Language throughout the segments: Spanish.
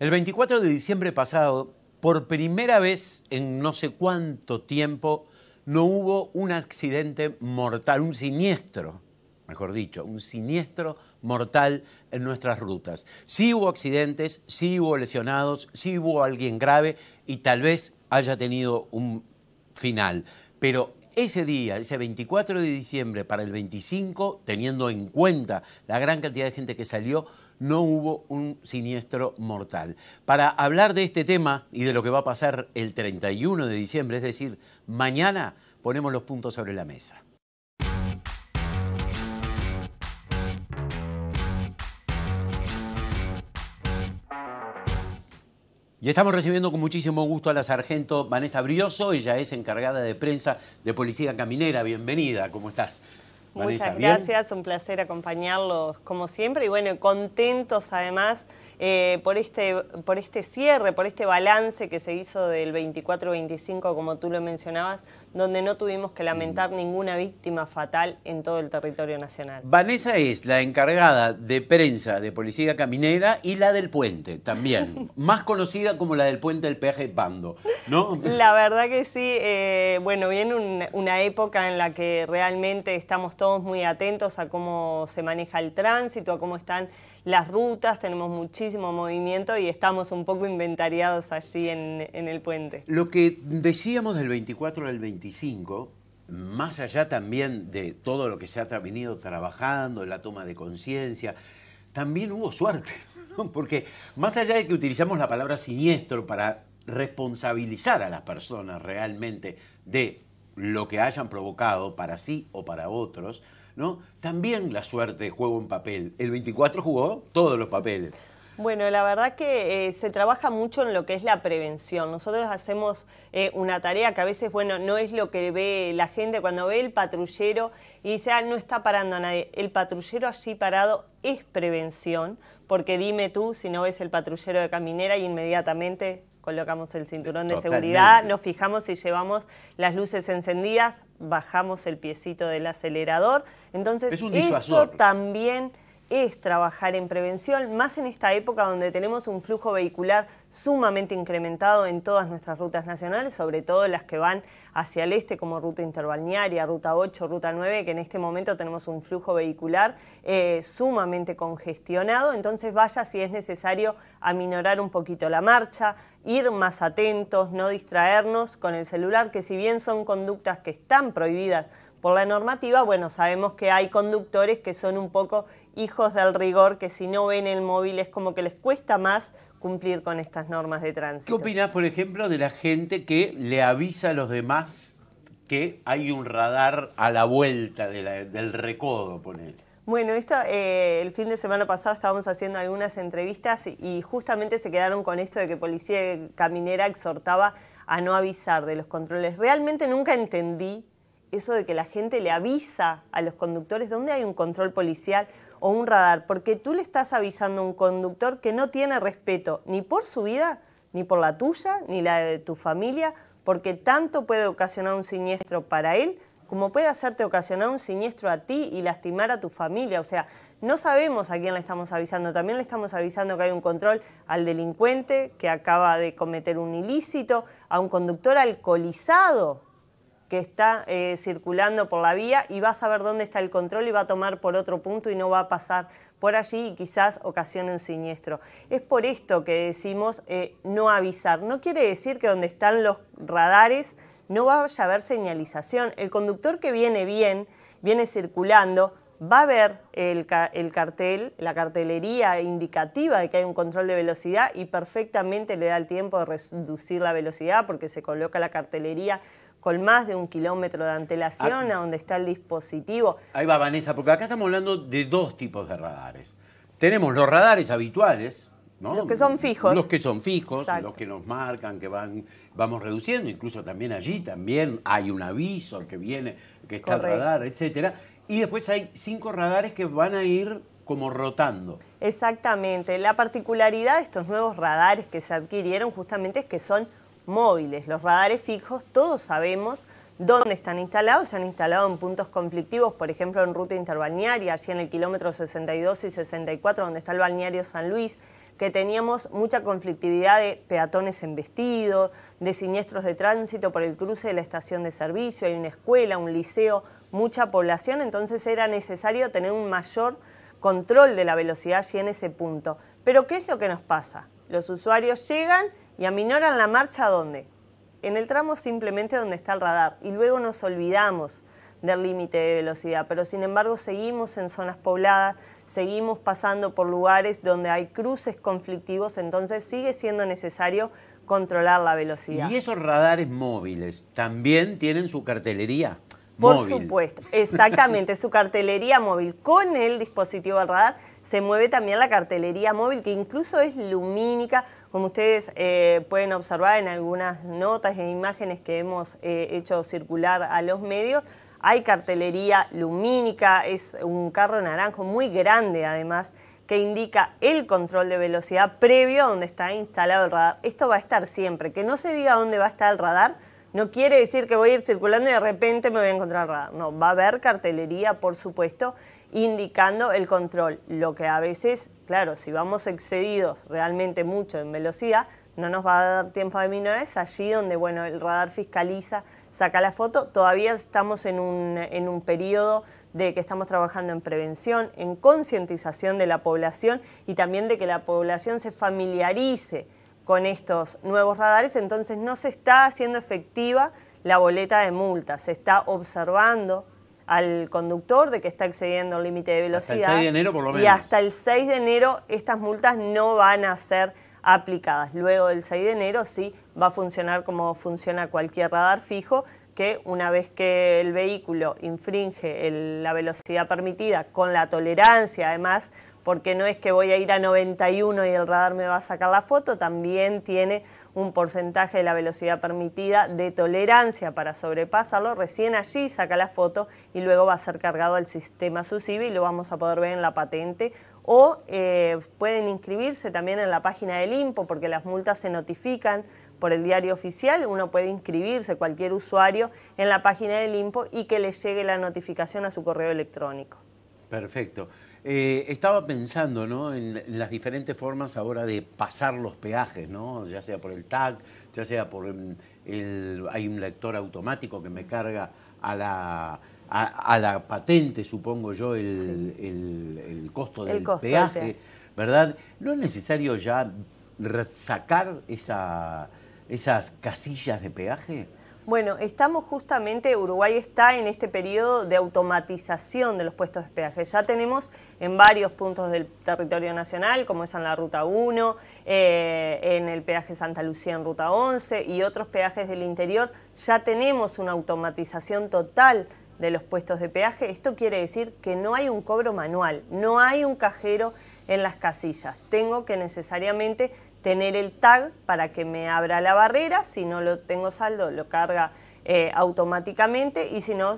El 24 de diciembre pasado, por primera vez en no sé cuánto tiempo, no hubo un accidente mortal, un siniestro, mejor dicho, un siniestro mortal en nuestras rutas. Sí hubo accidentes, sí hubo lesionados, sí hubo alguien grave y tal vez haya tenido un final. Pero ese día, ese 24 de diciembre para el 25, teniendo en cuenta la gran cantidad de gente que salió, no hubo un siniestro mortal. Para hablar de este tema y de lo que va a pasar el 31 de diciembre, es decir, mañana, ponemos los puntos sobre la mesa. Y estamos recibiendo con muchísimo gusto a la sargento Vanessa Brioso, ella es encargada de prensa de Policía Caminera. Bienvenida, ¿cómo estás? Muchas gracias, un placer acompañarlos como siempre y bueno, contentos además eh, por, este, por este cierre, por este balance que se hizo del 24-25, como tú lo mencionabas, donde no tuvimos que lamentar mm. ninguna víctima fatal en todo el territorio nacional. Vanessa es la encargada de prensa de Policía Caminera y la del puente también, más conocida como la del puente del peaje Bando, ¿no? La verdad que sí, eh, bueno, viene una época en la que realmente estamos todos muy atentos a cómo se maneja el tránsito, a cómo están las rutas, tenemos muchísimo movimiento y estamos un poco inventariados allí en, el puente. Lo que decíamos del 24 al 25, más allá también de todo lo que se ha venido trabajando, la toma de conciencia, también hubo suerte, porque más allá de que utilizamos la palabra siniestro para responsabilizar a las personas realmente de lo que hayan provocado para sí o para otros, ¿no? También la suerte juega un papel. El 24 jugó todos los papeles. Bueno, la verdad que eh, se trabaja mucho en lo que es la prevención. Nosotros hacemos eh, una tarea que a veces, bueno, no es lo que ve la gente cuando ve el patrullero y dice, ah, no está parando a nadie. El patrullero allí parado es prevención, porque dime tú si no ves el patrullero de caminera y inmediatamente colocamos el cinturón de seguridad, nos fijamos si llevamos las luces encendidas, bajamos el piecito del acelerador. Entonces, eso también es trabajar en prevención, más en esta época donde tenemos un flujo vehicular sumamente incrementado en todas nuestras rutas nacionales, sobre todo las que van hacia el este como ruta interbalnearia, ruta 8, ruta 9, que en este momento tenemos un flujo vehicular eh, sumamente congestionado, entonces vaya si es necesario aminorar un poquito la marcha, ir más atentos, no distraernos con el celular, que si bien son conductas que están prohibidas por la normativa, bueno, sabemos que hay conductores que son un poco hijos del rigor, que si no ven el móvil es como que les cuesta más cumplir con estas normas de tránsito. ¿Qué opinas, por ejemplo, de la gente que le avisa a los demás que hay un radar a la vuelta del recodo, poner? Bueno, esto, eh, el fin de semana pasado estábamos haciendo algunas entrevistas y justamente se quedaron con esto de que Policía Caminera exhortaba a no avisar de los controles. Realmente nunca entendí eso de que la gente le avisa a los conductores dónde hay un control policial o un radar, porque tú le estás avisando a un conductor que no tiene respeto ni por su vida, ni por la tuya, ni la de tu familia, porque tanto puede ocasionar un siniestro para él como puede hacerte ocasionar un siniestro a ti y lastimar a tu familia. O sea, no sabemos a quién le estamos avisando. También le estamos avisando que hay un control al delincuente que acaba de cometer un ilícito, a un conductor alcoholizado que está eh, circulando por la vía y va a saber dónde está el control y va a tomar por otro punto y no va a pasar por allí y quizás ocasione un siniestro. Es por esto que decimos eh, no avisar. No quiere decir que donde están los radares no vaya a haber señalización. El conductor que viene bien, viene circulando, va a ver el, el, cartel, la cartelería indicativa de que hay un control de velocidad y perfectamente le da el tiempo de reducir la velocidad porque se coloca la cartelería con más de un kilómetro de antelación ah. a, donde está el dispositivo. Ahí va Vanessa, porque acá estamos hablando de dos tipos de radares. Tenemos los radares habituales, Los que son fijos. Los que son fijos, los que nos marcan, que van, vamos reduciendo, incluso también allí también hay un aviso que viene, que está el radar, etc. Y después hay cinco radares que van a ir como rotando. Exactamente. La particularidad de estos nuevos radares que se adquirieron justamente es que son móviles. Los radares fijos, todos sabemos dónde están instalados. Se han instalado en puntos conflictivos, por ejemplo, en ruta interbalnearia, allí en el kilómetro 62 y 64, donde está el balneario San Luis, que teníamos mucha conflictividad de peatones en embestidos, de siniestros de tránsito por el cruce de la estación de servicio, hay una escuela, un liceo, mucha población, entonces era necesario tener un mayor control de la velocidad allí en ese punto. Pero ¿qué es lo que nos pasa? Los usuarios llegan y aminoran la marcha ¿dónde? En el tramo simplemente donde está el radar y luego nos olvidamos del límite de velocidad, pero sin embargo seguimos en zonas pobladas, seguimos pasando por lugares donde hay cruces conflictivos, entonces sigue siendo necesario controlar la velocidad. Y esos radares móviles también tienen su cartelería. Por supuesto, exactamente, su cartelería móvil con el dispositivo del radar se mueve también la cartelería móvil, que incluso es lumínica, como ustedes eh, pueden observar en algunas notas e imágenes que hemos eh, hecho circular a los medios. Hay cartelería lumínica, es un carro naranjo muy grande además que indica el control de velocidad previo a donde está instalado el radar. Esto va a estar siempre, que no se diga dónde va a estar el radar, no quiere decir que voy a ir circulando y de repente me voy a encontrar radar. No, va a haber cartelería, por supuesto, indicando el control. Lo que a veces, claro, si vamos excedidos realmente mucho en velocidad, no nos va a dar tiempo de minores. allí donde, bueno, el radar fiscaliza, saca la foto. Todavía estamos en un, en un periodo de que estamos trabajando en prevención, en concientización de la población y también de que la población se familiarice con estos nuevos radares, entonces no se está haciendo efectiva la boleta de multa, se está observando al conductor de que está excediendo el límite de velocidad. 6 de enero por lo menos. Y hasta el 6 de enero estas multas no van a ser aplicadas. Luego del 6 de enero sí va a funcionar como funciona cualquier radar fijo, que una vez que el vehículo infringe la velocidad permitida con la tolerancia además porque no es que voy a ir a 91 y el radar me va a sacar la foto, también tiene un porcentaje de la velocidad permitida de tolerancia para sobrepasarlo, recién allí saca la foto y luego va a ser cargado al sistema SUSIBI y lo vamos a poder ver en la patente o eh, pueden inscribirse también en la página del IMPO porque las multas se notifican por el diario oficial, uno puede inscribirse, cualquier usuario, en la página del IMPO y que le llegue la notificación a su correo electrónico. Perfecto. Eh, estaba pensando ¿no? en, las diferentes formas ahora de pasar los peajes, ¿no? ya sea por el TAC, ya sea por em, el, hay un lector automático que me carga a la, a, la patente, supongo yo, el, costo del peaje, ¿verdad? ¿No es necesario ya sacar esa, esas casillas de peaje? Bueno, estamos justamente, Uruguay está en este periodo de automatización de los puestos de peaje. Ya tenemos en varios puntos del territorio nacional, como es en la Ruta 1, eh, en el peaje Santa Lucía en Ruta 11 y otros peajes del interior, ya tenemos una automatización total de los puestos de peaje. Esto quiere decir que no hay un cobro manual, no hay un cajero en las casillas. Tengo que necesariamente tener el tag para que me abra la barrera, si no lo tengo saldo lo carga eh, automáticamente y si no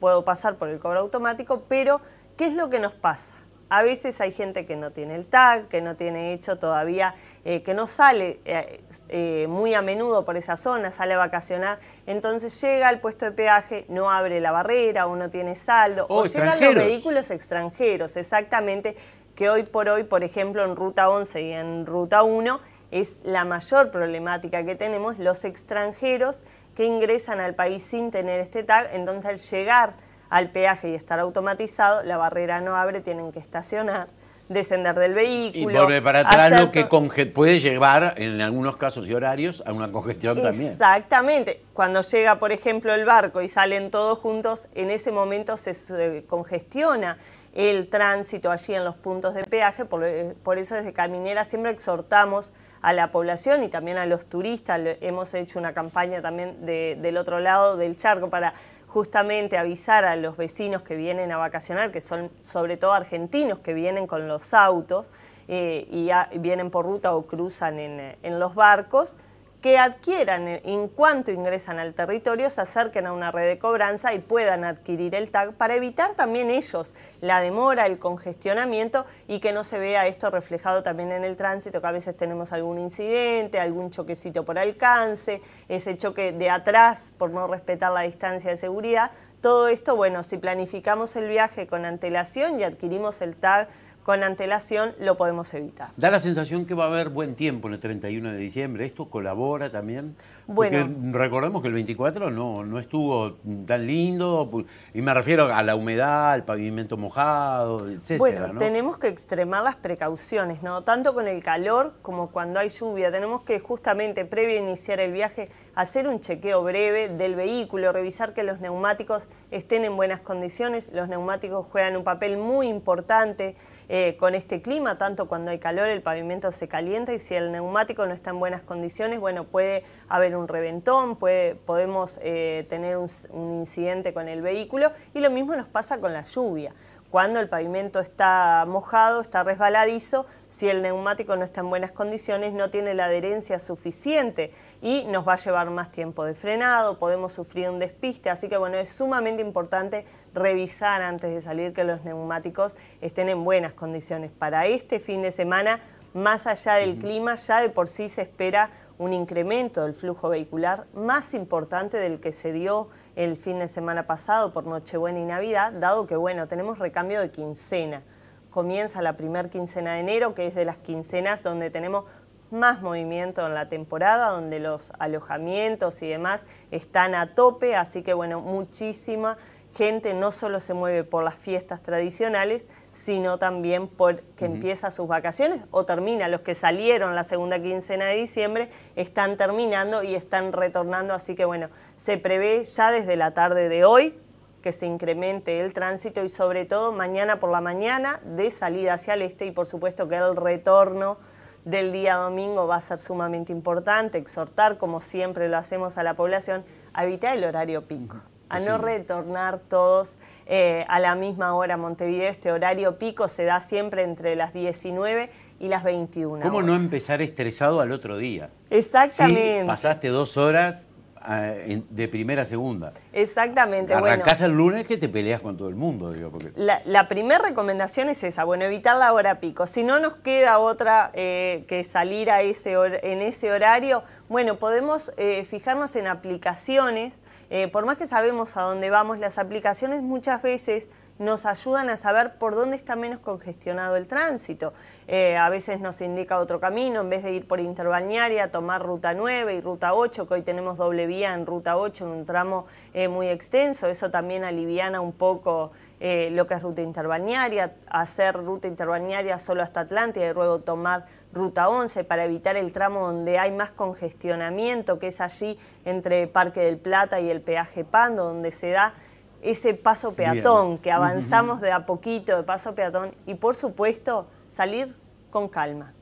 puedo pasar por el cobro automático, pero ¿qué es lo que nos pasa? A veces hay gente que no tiene el tag, que no tiene hecho todavía, eh, que no sale eh, muy a menudo por esa zona, sale a vacacionar, entonces llega al puesto de peaje, no abre la barrera uno tiene saldo, o oh, llegan los vehículos extranjeros, exactamente, que hoy por hoy, por ejemplo, en Ruta 11 y en Ruta 1, es la mayor problemática que tenemos, los extranjeros que ingresan al país sin tener este tag, entonces al llegar al peaje y estar automatizado, la barrera no abre, tienen que estacionar descender del vehículo. Y volver para atrás, lo que puede llevar, en algunos casos y horarios, a una congestión también. Exactamente. Cuando llega, por ejemplo, el barco y salen todos juntos, en ese momento se, congestiona el tránsito allí en los puntos de peaje, eh, por, eso desde Caminera siempre exhortamos a la población y también a los turistas, hemos hecho una campaña también del otro lado del charco para justamente avisar a los vecinos que vienen a vacacionar, que son sobre todo argentinos que vienen con los autos eh, y vienen por ruta o cruzan en eh, los barcos, que adquieran eh, en cuanto ingresan al territorio, se acerquen a una red de cobranza y puedan adquirir el TAG para evitar también ellos la demora, el congestionamiento y que no se vea esto reflejado también en el tránsito, que a veces tenemos algún incidente, algún choquecito por alcance, ese choque de atrás por no respetar la distancia de seguridad. Todo esto, bueno, si planificamos el viaje con antelación y adquirimos el TAG, con antelación lo podemos evitar. Da la sensación que va a haber buen tiempo en el 31 de diciembre. ¿Esto colabora también? Bueno. Porque recordemos que el 24 no, no estuvo tan lindo, y me refiero a la humedad, al pavimento mojado, etc. Bueno, tenemos que extremar las precauciones, ¿no? Tanto con el calor como cuando hay lluvia. Tenemos que justamente, previo a iniciar el viaje, hacer un chequeo breve del vehículo, revisar que los neumáticos estén en buenas condiciones. Los neumáticos juegan un papel muy importante. Eh, eh, con este clima, tanto cuando hay calor el pavimento se calienta y si el neumático no está en buenas condiciones, bueno, puede haber un reventón, podemos eh, tener un incidente con el vehículo y lo mismo nos pasa con la lluvia cuando el pavimento está mojado, está resbaladizo, si el neumático no está en buenas condiciones, no tiene la adherencia suficiente y nos va a llevar más tiempo de frenado, podemos sufrir un despiste, así que bueno, es sumamente importante revisar antes de salir que los neumáticos estén en buenas condiciones. Para este fin de semana, más allá del clima, ya de por sí se espera un incremento del flujo vehicular más importante del que se dio el fin de semana pasado por Nochebuena y Navidad, dado que, bueno, tenemos recambio de quincena. Comienza la primer quincena de enero, que es de las quincenas donde tenemos más movimiento en la temporada, donde los alojamientos y demás están a tope, así que bueno, muchísima gente no solo se mueve por las fiestas tradicionales, sino también porque empieza sus vacaciones o termina. Los que salieron la segunda quincena de diciembre están terminando y están retornando, así que bueno, se prevé ya desde la tarde de hoy que se incremente el tránsito y sobre todo mañana por la mañana de salida hacia el este y por supuesto que el retorno del día domingo va a ser sumamente importante, exhortar, como siempre lo hacemos a la población, a evitar el horario pico a no retornar todos eh, a la misma hora Montevideo. Este horario pico se da siempre entre las 19 y las 21. ¿Cómo no empezar estresado al otro día? Exactamente. pasaste dos horas, de primera a segunda. Exactamente. Arrancás el lunes que te peleas con todo el mundo, La, la primera recomendación es esa, bueno, evitar la hora pico. Si no nos queda otra eh, que salir a ese en ese horario, bueno, podemos eh, fijarnos en aplicaciones. Eh, por más que sabemos a dónde vamos, las aplicaciones muchas veces nos ayudan a saber por dónde está menos congestionado el tránsito. Eh, a veces nos indica otro camino, en vez de ir por Interbalnearia, tomar ruta 9 y ruta 8, que hoy tenemos doble vía en ruta 8, en un tramo eh, muy extenso, eso también aliviana un poco... Eh, lo que es ruta interbalnearia, hacer ruta interbalnearia solo hasta Atlántida y luego tomar ruta 11 para evitar el tramo donde hay más congestionamiento, que es allí entre Parque del Plata y el peaje Pando, donde se da ese paso peatón, que avanzamos de a poquito, de paso peatón, y por supuesto salir con calma.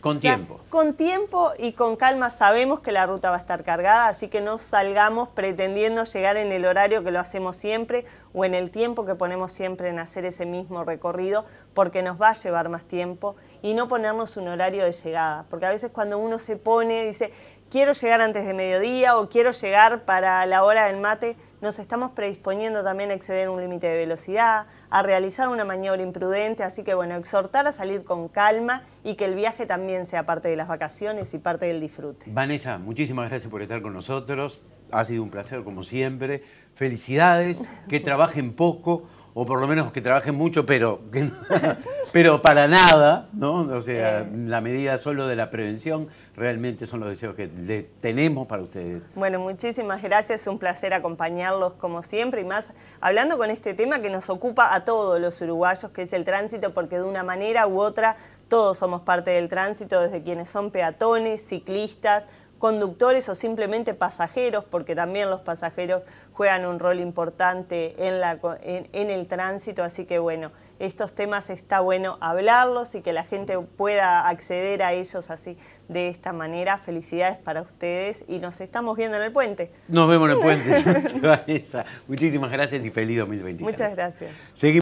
Con tiempo. Con tiempo y con calma sabemos que la ruta va a estar cargada, así que no salgamos pretendiendo llegar en el horario que lo hacemos siempre o en el tiempo que ponemos siempre en hacer ese mismo recorrido, porque nos va a llevar más tiempo y no ponernos un horario de llegada, porque a veces cuando uno se pone, dice, quiero llegar antes de mediodía o quiero llegar para la hora del mate, nos estamos predisponiendo también a exceder un límite de velocidad, a realizar una maniobra imprudente, así que bueno, exhortar a salir con calma y que el viaje también sea parte de las vacaciones y parte del disfrute. Vanessa, muchísimas gracias por estar con nosotros, ha sido un placer como siempre, felicidades, que trabajen poco o por lo menos que trabajen mucho, pero, pero para nada, ¿no? O sea, la medida solo de la prevención realmente son los deseos que tenemos para ustedes. Bueno, muchísimas gracias, un placer acompañarlos como siempre y más hablando con este tema que nos ocupa a todos los uruguayos, que es el tránsito, porque de una manera u otra todos somos parte del tránsito, desde quienes son peatones, ciclistas, conductores o simplemente pasajeros, porque también los pasajeros juegan un rol importante en, la, en, el tránsito, así que bueno, estos temas está bueno hablarlos y que la gente pueda acceder a ellos así de esta manera. Felicidades para ustedes y nos estamos viendo en el puente. Nos vemos en el puente, Muchísimas gracias y feliz 2023. Muchas gracias.